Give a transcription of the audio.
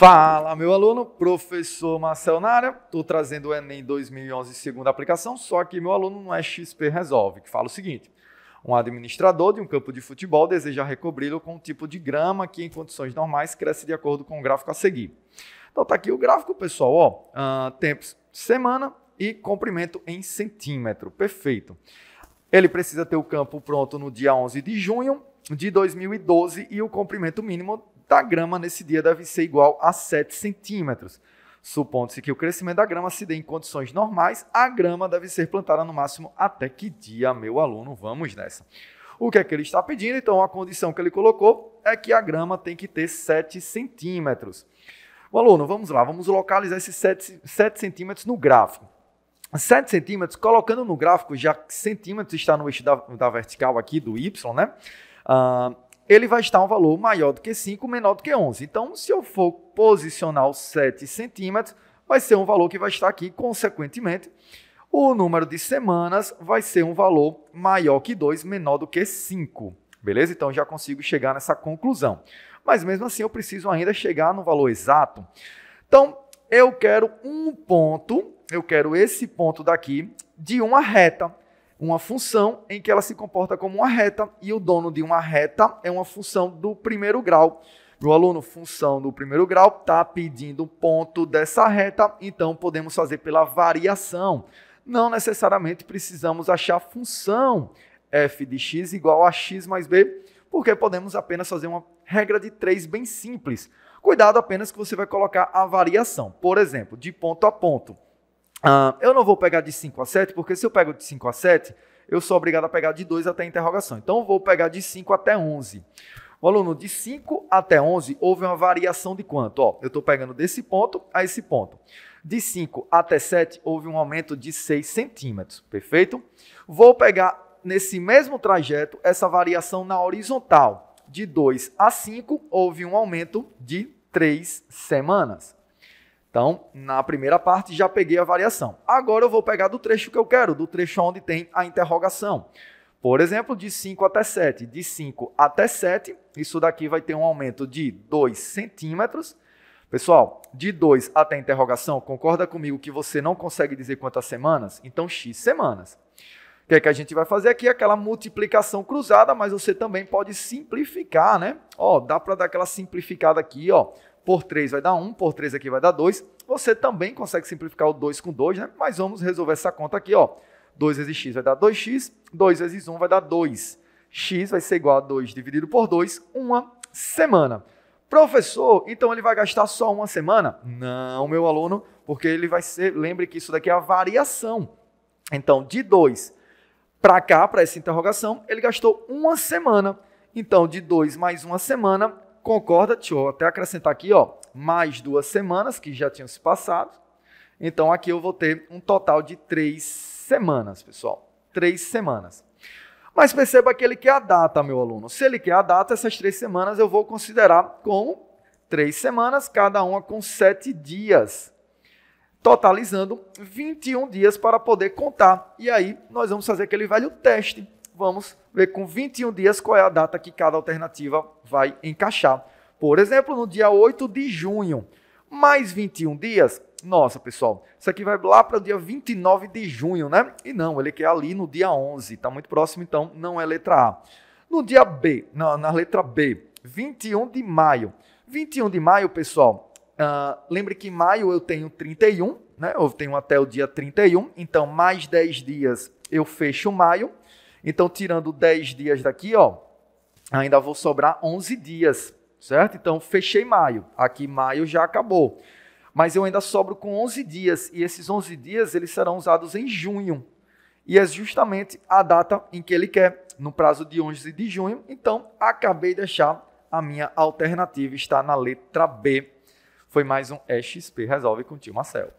Fala, meu aluno, professor Marcel Nara. Estou trazendo o Enem 2011 segunda aplicação, só que meu aluno não é XP Resolve, que fala o seguinte. Um administrador de um campo de futebol deseja recobri-lo com um tipo de grama que, em condições normais, cresce de acordo com o gráfico a seguir. Então, está aqui o gráfico, pessoal. Ó, uh, tempos semana e comprimento em centímetro. Perfeito. Ele precisa ter o campo pronto no dia 11 de junho de 2012 e o comprimento mínimo da grama nesse dia deve ser igual a 7 centímetros. Supondo-se que o crescimento da grama se dê em condições normais, a grama deve ser plantada no máximo até que dia, meu aluno? Vamos nessa. O que é que ele está pedindo? Então, a condição que ele colocou é que a grama tem que ter 7 centímetros. O aluno, vamos lá, vamos localizar esses 7, 7 centímetros no gráfico. 7 centímetros, colocando no gráfico, já que centímetros está no eixo da, da vertical aqui do Y, né? Uh, ele vai estar um valor maior do que 5, menor do que 11. Então, se eu for posicionar os 7 centímetros, vai ser um valor que vai estar aqui, consequentemente, o número de semanas vai ser um valor maior que 2, menor do que 5. Beleza? Então já consigo chegar nessa conclusão. Mas mesmo assim eu preciso ainda chegar no valor exato. Então, eu quero um ponto, eu quero esse ponto daqui de uma reta uma função em que ela se comporta como uma reta e o dono de uma reta é uma função do primeiro grau. Para o aluno, função do primeiro grau está pedindo um ponto dessa reta, então podemos fazer pela variação. Não necessariamente precisamos achar função f de x igual a x mais b, porque podemos apenas fazer uma regra de 3 bem simples. Cuidado apenas que você vai colocar a variação. Por exemplo, de ponto a ponto. Uh, eu não vou pegar de 5 a 7, porque se eu pego de 5 a 7, eu sou obrigado a pegar de 2 até a interrogação. Então, eu vou pegar de 5 até 11. O aluno, de 5 até 11, houve uma variação de quanto? Ó, eu estou pegando desse ponto a esse ponto. De 5 até 7, houve um aumento de 6 centímetros, perfeito? Vou pegar nesse mesmo trajeto essa variação na horizontal. De 2 a 5, houve um aumento de 3 semanas. Então, na primeira parte já peguei a variação. Agora eu vou pegar do trecho que eu quero, do trecho onde tem a interrogação. Por exemplo, de 5 até 7. De 5 até 7, isso daqui vai ter um aumento de 2 centímetros. Pessoal, de 2 até interrogação, concorda comigo que você não consegue dizer quantas semanas? Então, x semanas. O que é que a gente vai fazer aqui? Aquela multiplicação cruzada, mas você também pode simplificar, né? Ó, dá para dar aquela simplificada aqui, ó por 3 vai dar 1, por 3 aqui vai dar 2. Você também consegue simplificar o 2 com 2, né? Mas vamos resolver essa conta aqui, ó. 2 vezes x vai dar 2x, 2 vezes 1 vai dar 2. x vai ser igual a 2 dividido por 2, uma semana. Professor, então ele vai gastar só uma semana? Não, meu aluno, porque ele vai ser, lembre que isso daqui é a variação. Então, de 2 para cá, para essa interrogação, ele gastou uma semana. Então, de 2 mais uma semana concorda, deixa eu até acrescentar aqui, ó, mais duas semanas que já tinham se passado. Então aqui eu vou ter um total de três semanas, pessoal. Três semanas. Mas perceba que ele quer a data, meu aluno. Se ele quer a data, essas três semanas eu vou considerar como três semanas, cada uma com sete dias, totalizando 21 dias para poder contar. E aí nós vamos fazer aquele velho teste vamos ver com 21 dias qual é a data que cada alternativa vai encaixar. Por exemplo, no dia 8 de junho, mais 21 dias. Nossa, pessoal, isso aqui vai lá para o dia 29 de junho, né? E não, ele quer ali no dia 11, está muito próximo, então não é letra A. No dia B, na, na letra B, 21 de maio. 21 de maio, pessoal, uh, lembre que maio eu tenho 31, né? Eu tenho até o dia 31, então mais 10 dias eu fecho maio. Então, tirando 10 dias daqui, ó, ainda vou sobrar 11 dias, certo? Então, fechei maio. Aqui, maio já acabou. Mas eu ainda sobro com 11 dias. E esses 11 dias, eles serão usados em junho. E é justamente a data em que ele quer, no prazo de 11 de junho. Então, acabei de deixar a minha alternativa. Está na letra B. Foi mais um EXP Resolve com o tio Marcelo.